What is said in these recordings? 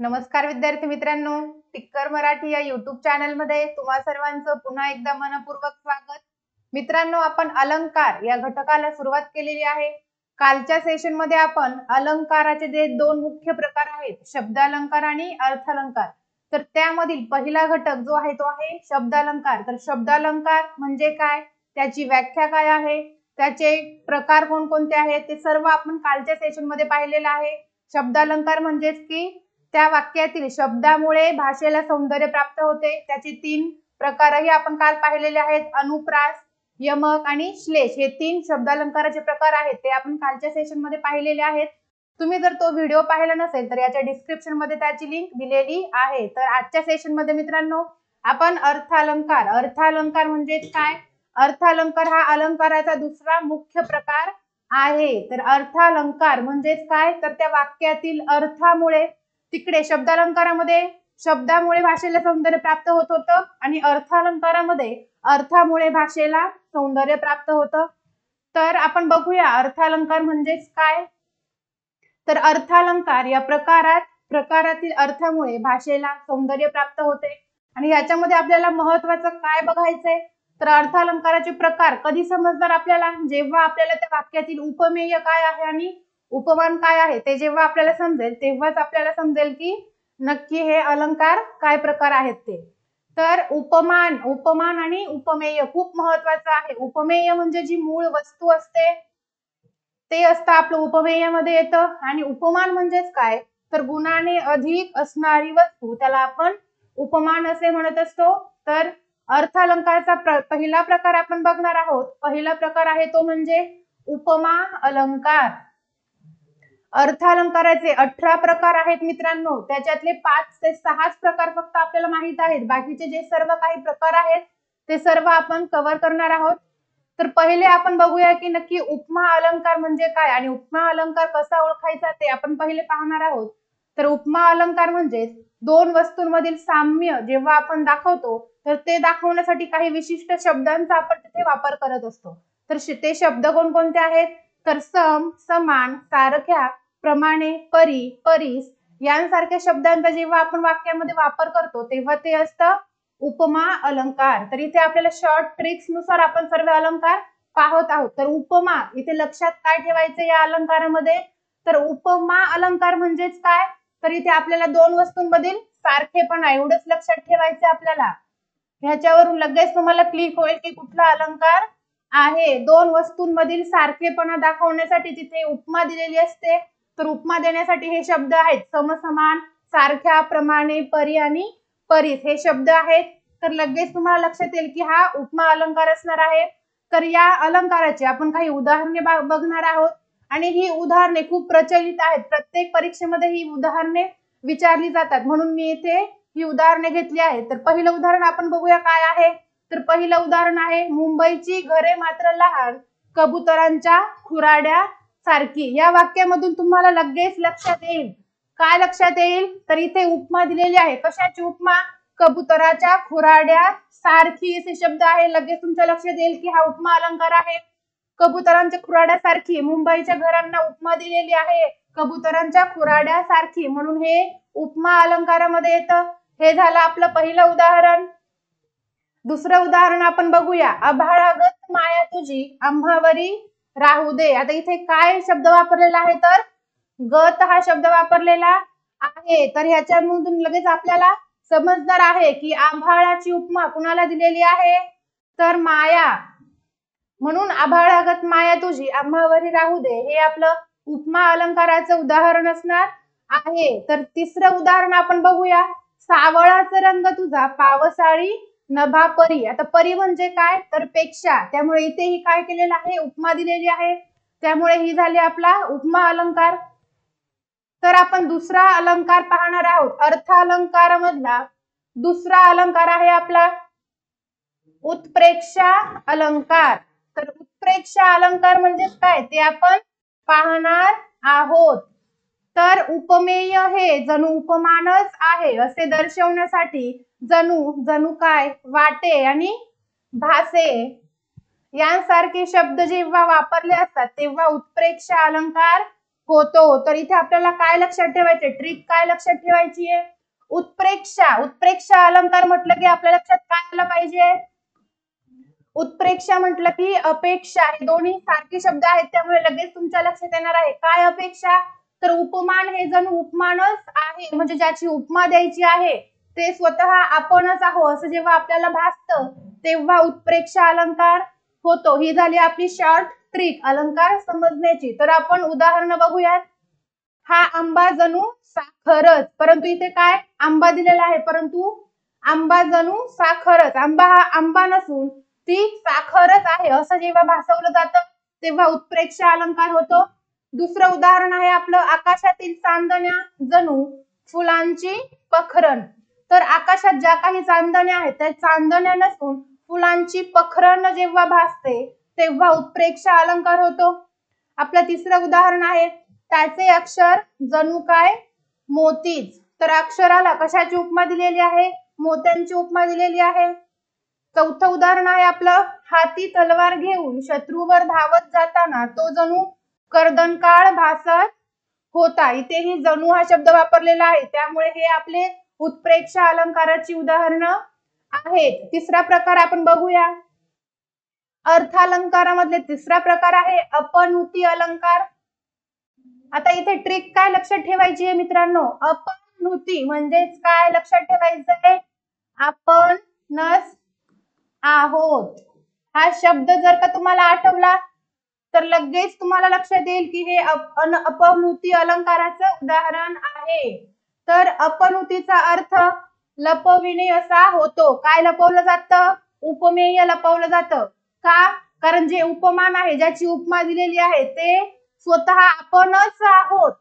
नमस्कार विद्यार्थी मित्रांनो टिक्कर मराठी या युट्यूब चॅनलमध्ये तुम्हा सर्वांचं पुन्हा एकदा मनपूर्वक स्वागत मित्रांनो आपण अलंकार या घटकाला सुरुवात केलेली आहे कालच्या सेशन मध्ये आपण अलंकाराचे जे दोन मुख्य प्रकार आहेत शब्दालंकार अलंकार आणि अर्थालंकार तर त्यामधील पहिला घटक जो आहे तो आहे शब्दालंकार तर शब्दालंकार म्हणजे काय त्याची व्याख्या काय आहे त्याचे प्रकार कोणकोणते आहेत ते सर्व आपण कालच्या सेशन मध्ये पाहिलेलं आहे शब्दालंकार म्हणजेच की त्या वाक्यातील शब्दामुळे भाषेला सौंदर्य प्राप्त होते त्याचे तीन प्रकारही आपण काल पाहिलेले आहेत अनुप्रास यमक आणि श्लेष हे तीन शब्दालंकाराचे प्रकार आहेत ते आपण कालच्या सेशन मध्ये पाहिलेले आहेत तुम्ही जर तो व्हिडिओ पाहिला नसेल तर याच्या डिस्क्रिप्शन मध्ये त्याची लिंक दिलेली आहे तर आजच्या सेशन मध्ये मित्रांनो आपण अर्थालंकार अर्थालंकार म्हणजे काय अर्थालंकार हा अलंकाराचा दुसरा मुख्य प्रकार आहे तर अर्थालंकार म्हणजेच काय तर त्या वाक्यातील अर्थामुळे तिकडे शब्दालंकारामध्ये शब्दामुळे भाषेला सौंदर्य प्राप्त होत होतं आणि अर्थालंकारामध्ये अर्थामुळे भाषेला सौंदर्य प्राप्त होतं तर आपण बघूया अर्थालंकार म्हणजेच काय तर अर्थालंकार या प्रकारात प्रकारातील अर्थामुळे भाषेला सौंदर्य प्राप्त होते आणि याच्यामध्ये आपल्याला महत्वाचं काय बघायचंय तर अर्थालंकाराचे प्रकार कधी समजणार आपल्याला जेव्हा आपल्याला त्या वाक्यातील उपमेय काय आहे आणि उपमान काय आहे ते जेव्हा आपल्याला समजेल तेव्हाच आपल्याला समजेल की नक्की हे अलंकार काय प्रकार आहेत ते तर उपमान उपमान आणि उपमेय खूप महत्वाचं आहे उपमेय म्हणजे जी मूळ वस्तू असते ते असतं आपलं उपमेयामध्ये येतं आणि उपमान म्हणजेच काय तर गुणाने अधिक असणारी वस्तू त्याला आपण उपमान असे म्हणत असतो तर अर्थ अलंकाराचा प्र, पहिला प्रकार आपण बघणार आहोत पहिला प्रकार आहे तो म्हणजे उपमा अलंकार अर्थालंकाराचे अठरा प्रकार आहेत मित्रांनो त्याच्यातले पाच ते सहाच प्रकार फक्त आपल्याला माहित आहेत बाकीचे जे सर्व काही प्रकार आहेत ते सर्व आपण कव्हर करणार आहोत तर पहिले आपण बघूया की नक्की उपमा अलंकार म्हणजे काय आणि उपमा अलंकार कसा ओळखायचा ते आपण पहिले पाहणार आहोत तर उपमा अलंकार म्हणजे दोन वस्तूंमधील साम्य जेव्हा आपण दाखवतो तर ते दाखवण्यासाठी काही विशिष्ट शब्दांचा आपण तिथे वापर करत असतो तर ते शब्द कोणकोणते आहेत तर सम समान सारख्या प्रमाणे परी परीस यांसारख्या शब्दांचा जेव्हा आपण वाक्यामध्ये वापर करतो तेव्हा ते असतं उपमा अलंकार तर इथे आपल्याला शॉर्ट ट्रिक्स नुसार आपण सर्व अलंकार पाहत आहोत तर उपमा इथे लक्षात काय ठेवायचं या अलंकारामध्ये तर उपमा अलंकार म्हणजेच काय तर इथे आपल्याला दोन वस्तूंमधील सारखेपणा एवढंच लक्षात ठेवायचं आपल्याला ह्याच्यावरून लगेच तुम्हाला क्लिक होईल की कुठला अलंकार आहे दोन वस्तूंमधील सारखेपणा दाखवण्यासाठी तिथे उपमा दिलेली असते तर उपमा देण्यासाठी हे शब्द आहेत समसमान सारख्या प्रमाणे परी आणि परीस हे शब्द आहेत तर लगेच तुम्हाला लक्षात येईल की हा उपमा अलंकार असणार आहे तर या अलंकाराची आपण काही उदाहरणे बघणार आहोत आणि ही उदाहरणे खूप प्रचलित आहेत प्रत्येक परीक्षेमध्ये ही उदाहरणे विचारली जातात म्हणून मी इथे ही उदाहरणे घेतली आहेत तर पहिलं उदाहरण आपण बघूया काय आहे तर पहिलं उदाहरण आहे मुंबईची घरे मात्र लहान कबुतरांच्या खुराड्या सारखी या वाक्यामधून तुम्हाला लगेच लक्षात येईल काय लक्षात येईल तर इथे उपमा दिलेली आहे कशाची उपमा कबुतराच्या खुराड्या सारखी असे शब्द आहे लगेच तुमच्या लक्षात येईल की हा उपमा अलंकार आहे कबुतरांच्या खुराड्या सारखी मुंबईच्या घरांना उपमा दिलेली आहे कबुतरांच्या खुराड्या सारखी म्हणून हे उपमा अलंकारामध्ये येतं हे झालं आपलं पहिलं उदाहरण दुसरं उदाहरण आपण बघूया अभाळागत माया तुझी आम्हावरी राहू दे आता इथे काय शब्द वापरलेला आहे तर गत हा शब्द वापरलेला आहे तर ह्याच्यामधून लगेच आपल्याला समजणार आहे की आभाळाची उपमा कुणाला दिलेली आहे तर माया म्हणून आभाळागत माया तुझी आंबावरी राहू दे हे आपलं उपमा अलंकाराचं उदाहरण असणार आहे तर तिसरं उदाहरण आपण बघूया सावळाचा रंग तुझा पावसाळी नभा परी आता परी म्हणजे काय तर पेक्षा त्यामुळे इथेही काय केलेलं आहे उपमा दिलेली आहे त्यामुळे ही झाली आपला उपमा अलंकार तर आपण दुसरा अलंकार पाहणार आहोत अर्थ मधला दुसरा अलंकार आहे आपला उत्प्रेक्षा अलंकार तर उत्प्रेक्षा अलंकार म्हणजे काय ते आपण पाहणार आहोत तर उपमेय हे जणू उपमानच आहे असे दर्शवण्यासाठी जणू जणू काय वाटे आणि भासे यांसारखे शब्द जेव्हा वापरले असतात तेव्हा उत्प्रेक्षा अलंकार होतो तर इथे आपल्याला काय लक्षात ठेवायचे ट्रिक काय लक्षात ठेवायची आहे उत्प्रेक्षा उत्प्रेक्षा अलंकार म्हटलं की आपल्या लक्षात काय आलं पाहिजे उत्प्रेक्षा म्हटलं की अपेक्षा हे दोन्ही सारखे शब्द आहेत त्यामुळे लगेच तुमच्या लक्षात येणार आहे काय अपेक्षा तर उपमान हे जण उपमानच आहे म्हणजे ज्याची उपमा द्यायची आहे ते स्वतः आपणच आहो असं जेव्हा आपल्याला भासत तेव्हा उत्प्रेक्ष अलंकार होतो ही झाली आपली शॉर्ट ट्रिक अलंकार समजण्याची तर आपण उदाहरण बघूयात हा आंबा जणू साखरच परंतु इथे काय आंबा दिलेला आहे परंतु आंबा जणू साखरच आंबा हा आंबा नसून ती साखरच आहे असं जेव्हा भासवलं जातं तेव्हा उत्प्रेक्ष अलंकार होतो दुसरं उदाहरण आहे आपलं आकाशातील चांदण्या जणू फुलांची पखरण तर आकाशात ज्या काही चांदण्या आहेत त्या चांदण्या नसून फुलांची पखरण जेव्हा भासते तेव्हा उत्प्रेक्षा अलंकार होतो आपलं तिसरं उदाहरण आहे त्याचे अक्षर जणू काय मोतीच तर अक्षराला कशाची उपमा दिलेली आहे मोत्यांची उपमा दिलेली आहे चौथं उदाहरण आहे आपलं हाती तलवार घेऊन शत्रूवर धावत जाताना तो जणू कर्दनकाळ भासत होता इथेही जणू हा शब्द वापरलेला आहे त्यामुळे हे आपले उत्प्रेक्षा अलंकाराची उदाहरणं आहेत तिसरा प्रकार आपण बघूया अर्थालंकारामधले तिसरा प्रकार आहे अपनुती अलंकार आता इथे ट्रिक काय लक्षात ठेवायची आहे मित्रांनो अपनुती म्हणजेच काय लक्षात ठेवायचं आहे आपण नस आहोत हा शब्द जर का तुम्हाला आठवला तर लगेच तुम्हाला लक्षात येईल की हे अपनुती अलंकाराचं उदाहरण आहे तर अपनुतीचा अर्थ लपविणे असा होतो काय लपवलं जातं उपमेय लपवलं जातं का कारण जे उपमान आहे ज्याची उपमा दिलेली आहे ते स्वतः आपणच आहोत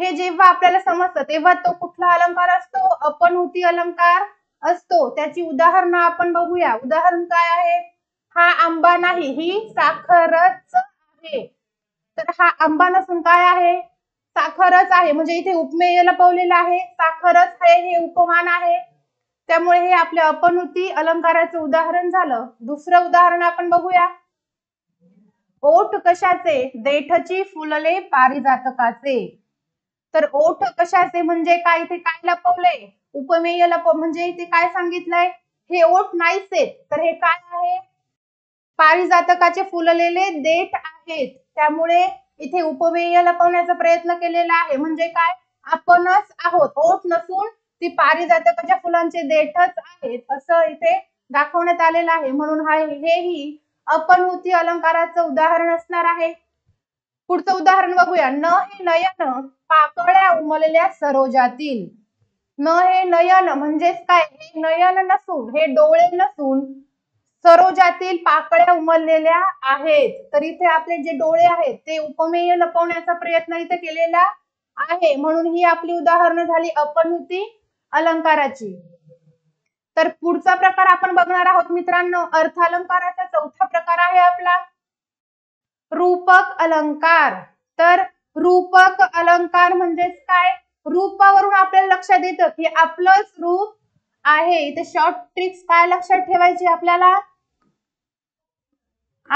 हे जेव्हा आपल्याला समजतं तेव्हा तो कुठला अलंकार असतो अपनुती अलंकार असतो त्याची उदाहरणं आपण बघूया उदाहरण काय आहे हा आंबा नाही ही साखरच आहे तर हा आंबा नसून काय आहे साखरच आहे म्हणजे इथे उपमेयाला पावलेलं आहे साखरच आहे हे उपमान आहे त्यामुळे हे आपल्या अपनुती अलंकाराचं उदाहरण झालं दुसरं उदाहरण आपण बघूया ओठ कशाचे देठची फुलले पारिजातकाचे तर ओठ कशाचे म्हणजे काय इथे काय लपवले उपमेय लप म्हणजे इथे काय सांगितलंय हे ओठ नाहीच तर हे काय आहे पारिजातकाचे फुललेले देठ आहेत त्यामुळे इथे उपमेय लपवण्याचा प्रयत्न केलेला आहे म्हणजे काय आपणच आहोत ओठ नसून ती पारिजातकाच्या फुलांचे देठच आहेत असं इथे दाखवण्यात आलेलं आहे म्हणून हा हेही होती अलंकाराचं उदाहरण असणार आहे पुढचं उदाहरण बघूया न हे नयन पाकळ्या उमलल्या सरोजातील न हे नयन म्हणजेच काय हे नयन नसून हे डोळे नसून सरोजातील पाकळ्या उमललेल्या आहेत तर इथे आपले जे डोळे आहेत ते उपमेय लपवण्याचा प्रयत्न इथे केलेला आहे म्हणून ही आपली उदाहरणं झाली अपनुती अलंकाराची तर पुढचा प्रकार आपण बघणार आहोत मित्रांनो अर्थ अलंकाराचा चौथा प्रकार आहे आपला रूपक अलंकार तर रूपक अलंकार म्हणजेच काय रूपावरून आपल्याला लक्षात येतं की आपलंच रूप आहे इथे शॉर्ट ट्रिक्स काय लक्षात ठेवायची आपल्याला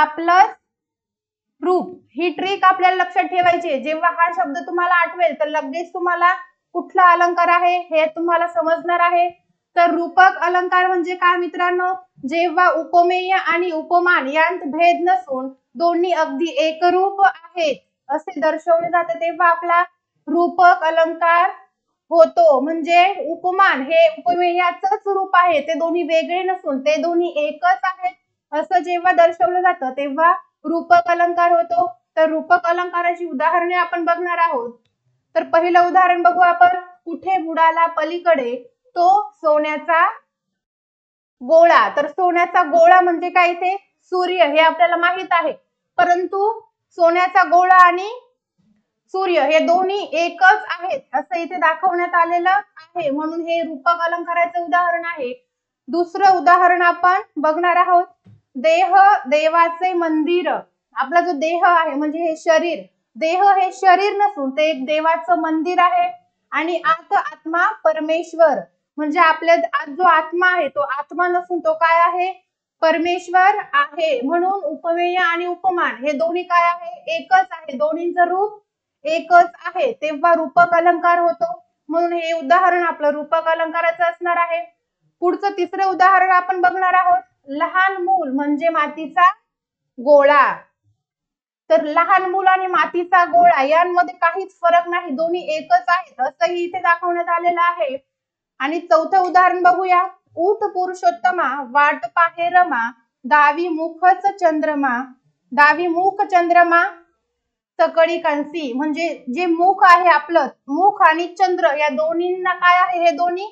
आपलं प्रूफ ही ट्रिक आपल्याला लक्षात ठेवायची जेव्हा हा शब्द तुम्हाला आठवेल तर लगेच तुम्हाला कुठला अलंकार आहे हे तुम्हाला समजणार आहे तर रूपक अलंकार म्हणजे काय मित्रांनो जेव्हा उपमेय आणि उपमान यांत भेद नसून दोन्ही अगदी एकरूप आहेत असे दर्शवले जाते तेव्हा आपला रूपक अलंकार होतो म्हणजे उपमान हे उपमेयाच रूप आहे ते दोन्ही वेगळे नसून ते दोन्ही एकच आहेत असं जेव्हा दर्शवलं जातं तेव्हा रूपक अलंकार होतो तर रूपक अलंकाराची उदाहरणे आपण बघणार आहोत तर पहिलं उदाहरण बघू आपण कुठे बुडाला पलीकडे तो सोन्याचा गोळा तर सोन्याचा गोळा म्हणजे काय ते सूर्य हे आपल्याला माहित आहे परंतु सोन्याचा गोळा आणि सूर्य हे दोन्ही एकच आहेत असं इथे दाखवण्यात आलेलं आहे म्हणून हे रूपक अलंकाराचं उदाहरण आहे दुसरं उदाहरण आपण बघणार आहोत देह देवाचे मंदिर आपला जो देह आहे म्हणजे हे शरीर देह हे शरीर नसून ते एक देवाचं मंदिर आहे आणि आत आत्मा परमेश्वर म्हणजे आपल्या आज जो आत्मा आहे तो आत्मा नसून तो काय आहे परमेश्वर आहे म्हणून उपमेय आणि उपमान हे दोन्ही काय आहे एकच आहे दोन्हींचं रूप एकच आहे तेव्हा रूपक अलंकार होतो म्हणून हे उदाहरण आपलं रूपक अलंकाराचं असणार आहे पुढचं तिसरं उदाहरण आपण बघणार आहोत लहान मूल म्हणजे मातीचा गोळा तर लहान मूल आणि मातीचा गोळा यांमध्ये काहीच फरक नाही दोन्ही एकच आहेत असंही इथे दाखवण्यात आलेलं आहे आणि चौथं उदाहरण बघूया ऊट पुरुषोत्तमा वाट पाहे रमा दावी मुखच चंद्रमा दावी मुख चंद्रमा सकळी कांसी म्हणजे जे मुख आहे आपलं मुख आणि चंद्र या दोन्हींना काय आहे हे दोन्ही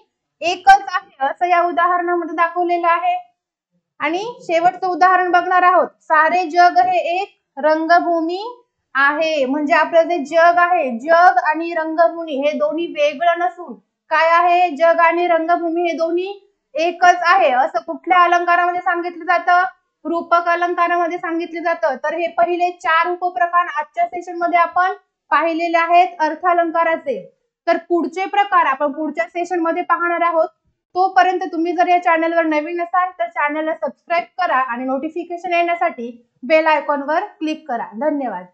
एकच आहे असं या उदाहरणामध्ये दाखवलेलं आहे आणि शेवटचं उदाहरण बघणार आहोत सारे जग हे एक रंगभूमी आहे म्हणजे आपलं जे जग आहे जग आणि रंगभूमी हे दोन्ही वेगळं नसून काय आहे जग आणि रंगभूमी हे दोन्ही एकच आहे असं कुठल्या अलंकारामध्ये सांगितलं जातं रूपक अलंकारामध्ये सांगितलं जातं तर हे पहिले चार उपप्रकार आजच्या सेशन मध्ये आपण पाहिलेले आहेत अर्थालंकाराचे तर पुढचे प्रकार आपण पुढच्या सेशन मध्ये पाहणार आहोत तोपर्यंत तुम्ही जर या चॅनलवर नवीन असाल तर चॅनलला सबस्क्राईब करा आणि नोटिफिकेशन येण्यासाठी बेल आयकॉनवर क्लिक करा धन्यवाद